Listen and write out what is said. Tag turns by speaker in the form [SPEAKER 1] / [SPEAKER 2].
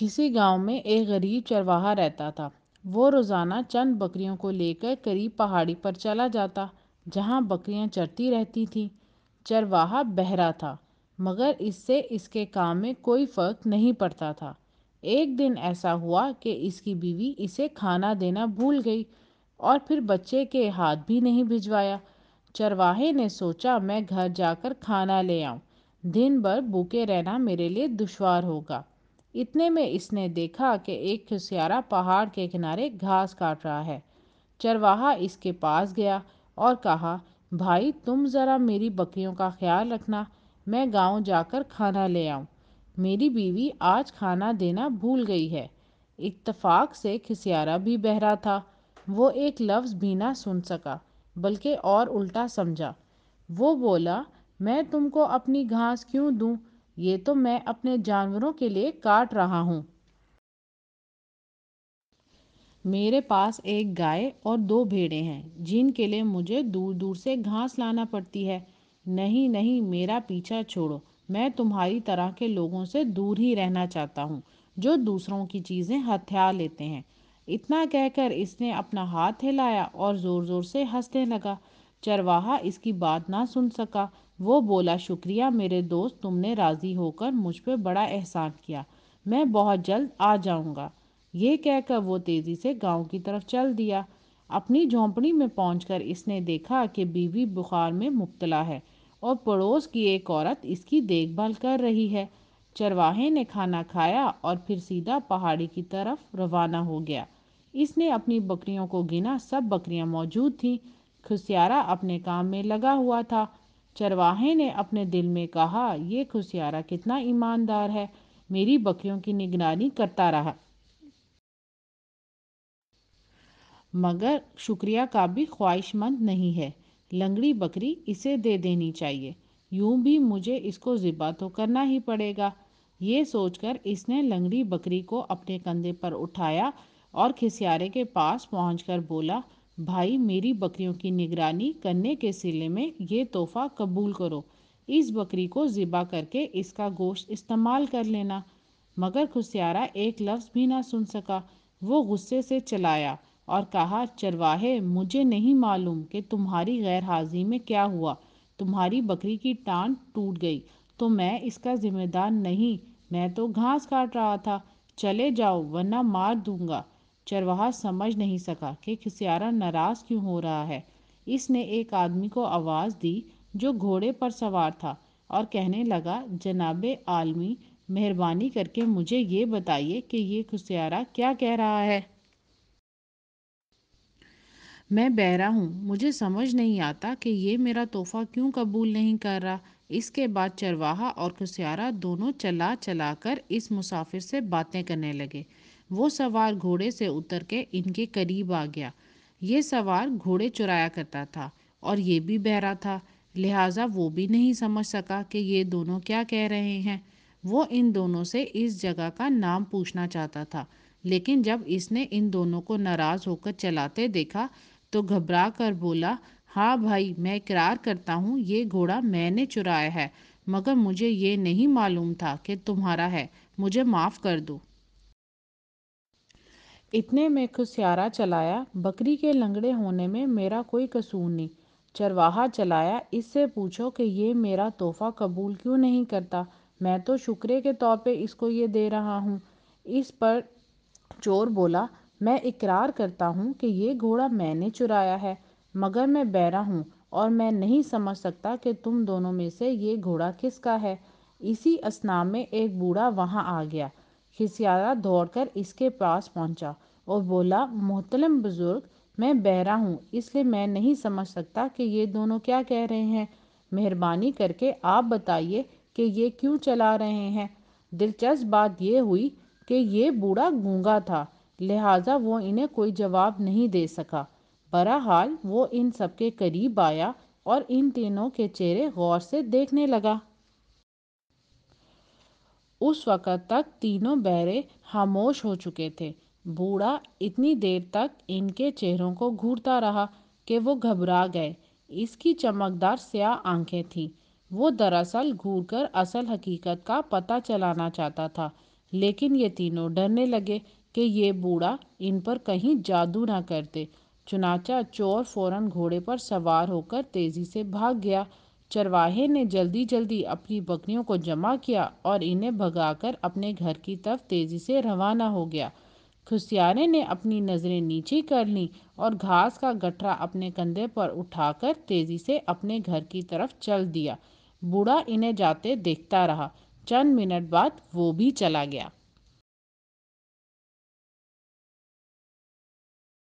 [SPEAKER 1] किसी गांव में एक गरीब चरवाहा रहता था वो रोज़ाना चंद बकरियों को लेकर करीब पहाड़ी पर चला जाता जहाँ बकरियाँ चरती रहती थीं चरवाहा बहरा था मगर इससे इसके काम में कोई फ़र्क नहीं पड़ता था एक दिन ऐसा हुआ कि इसकी बीवी इसे खाना देना भूल गई और फिर बच्चे के हाथ भी नहीं भिजवाया चरवाहे ने सोचा मैं घर जाकर खाना ले आऊँ दिन भर भूखे रहना मेरे लिए दुश्वार होगा इतने में इसने देखा कि एक खुशियारा पहाड़ के किनारे घास काट रहा है चरवाहा इसके पास गया और कहा भाई तुम ज़रा मेरी बकरियों का ख्याल रखना मैं गांव जाकर खाना ले आऊँ मेरी बीवी आज खाना देना भूल गई है इतफाक से खिसियारा भी बहरा था वो एक लफ्ज़ भी ना सुन सका बल्कि और उल्टा समझा वो बोला मैं तुमको अपनी घास क्यों दूँ ये तो मैं अपने जानवरों के लिए काट रहा हूँ मेरे पास एक गाय और दो भेड़े हैं जिनके लिए मुझे दूर दूर से घास लाना पड़ती है नहीं नहीं मेरा पीछा छोड़ो मैं तुम्हारी तरह के लोगों से दूर ही रहना चाहता हूँ जो दूसरों की चीज़ें हथियार लेते हैं इतना कहकर इसने अपना हाथ हिलाया और ज़ोर ज़ोर से हंसने लगा चरवाहा इसकी बात ना सुन सका वो बोला शुक्रिया मेरे दोस्त तुमने राज़ी होकर मुझ पर बड़ा एहसान किया मैं बहुत जल्द आ जाऊंगा ये कहकर वो तेज़ी से गांव की तरफ चल दिया अपनी झोंपड़ी में पहुंचकर इसने देखा कि बीवी बुखार में मुबतला है और पड़ोस की एक औरत इसकी देखभाल कर रही है चरवाहे ने खाना खाया और फिर सीधा पहाड़ी की तरफ रवाना हो गया इसने अपनी बकरियों को गिना सब बकरियां मौजूद थीं खुसियारा अपने काम में लगा हुआ था चरवाहे ने अपने दिल में कहा यह खुसियारा कितना ईमानदार है मेरी बकरियों की निगरानी करता रहा मगर शुक्रिया का भी ख्वाहिशमंद नहीं है लंगड़ी बकरी इसे दे देनी चाहिए यूं भी मुझे इसको ज़िबा तो करना ही पड़ेगा ये सोचकर इसने लंगड़ी बकरी को अपने कंधे पर उठाया और खिसियारे के पास पहुंचकर बोला भाई मेरी बकरियों की निगरानी करने के सिले में ये तोहफा कबूल करो इस बकरी को ज़िबा करके इसका गोश्त इस्तेमाल कर लेना मगर खुसियारा एक लफ्ज़ भी ना सुन सका वो गुस्से से चलाया और कहा चरवाहे मुझे नहीं मालूम कि तुम्हारी गैर हाजिरी में क्या हुआ तुम्हारी बकरी की टांग टूट गई तो मैं इसका ज़िम्मेदार नहीं मैं तो घास काट रहा था चले जाओ वरना मार दूंगा चरवाहा समझ नहीं सका कि खिसियारा नाराज़ क्यों हो रहा है इसने एक आदमी को आवाज़ दी जो घोड़े पर सवार था और कहने लगा जनाब आलमी मेहरबानी करके मुझे ये बताइए कि ये खुसियारा क्या कह रहा है मैं बहरा हूँ मुझे समझ नहीं आता कि ये मेरा तोहफा क्यों कबूल नहीं कर रहा इसके बाद चरवाहा और खुसियारा दोनों चला चला कर इस मुसाफिर से बातें करने लगे वो सवार घोड़े से उतर के इनके करीब आ गया ये सवार घोड़े चुराया करता था और ये भी बहरा था लिहाजा वो भी नहीं समझ सका कि ये दोनों क्या कह रहे हैं वो इन दोनों से इस जगह का नाम पूछना चाहता था लेकिन जब इसने इन दोनों को नाराज़ होकर चलाते देखा तो घबरा कर बोला हाँ भाई मैं इकरार करता हूँ ये घोड़ा मैंने चुराया है मगर मुझे ये नहीं मालूम था कि तुम्हारा है मुझे माफ़ कर दो इतने में खुसियारा चलाया बकरी के लंगड़े होने में मेरा कोई कसूर नहीं चरवाहा चलाया इससे पूछो कि ये मेरा तोहफा कबूल क्यों नहीं करता मैं तो शुक्र के तौर पे इसको ये दे रहा हूँ इस पर चोर बोला मैं इकरार करता हूँ कि ये घोड़ा मैंने चुराया है मगर मैं बैरा हूँ और मैं नहीं समझ सकता कि तुम दोनों में से ये घोड़ा किसका है इसी असना में एक बूढ़ा वहाँ आ गया खिसियारा दौड़कर इसके पास पहुंचा और बोला मोहतलम बुज़ुर्ग मैं बहरा हूँ इसलिए मैं नहीं समझ सकता कि ये दोनों क्या कह रहे हैं मेहरबानी करके आप बताइए कि ये क्यों चला रहे हैं दिलचस्प बात यह हुई कि ये बूढ़ा गूंगा था लिहाजा वो इन्हें कोई जवाब नहीं दे सका बहरहाल वो इन सबके करीब आया और इन तीनों के चेहरे गौर से देखने लगा उस वक़्त तक तीनों बैरे खामोश हो चुके थे बूढ़ा इतनी देर तक इनके चेहरों को घूरता रहा कि वो घबरा गए इसकी चमकदार स्याह आंखें थीं वो दरअसल घूरकर असल हकीकत का पता चलाना चाहता था लेकिन ये तीनों डरने लगे कि ये बूढ़ा इन पर कहीं जादू ना करते चुनाचा चोर फौरन घोड़े पर सवार होकर तेज़ी से भाग गया चरवाहे ने जल्दी जल्दी अपनी बकरियों को जमा किया और इन्हें भगाकर अपने घर की तरफ तेजी से रवाना हो गया खुशियारे ने अपनी नज़रें नीचे कर लीं और घास का गठरा अपने कंधे पर उठाकर तेज़ी से अपने घर की तरफ चल दिया बूढ़ा इन्हें जाते देखता रहा चंद मिनट बाद वो भी चला गया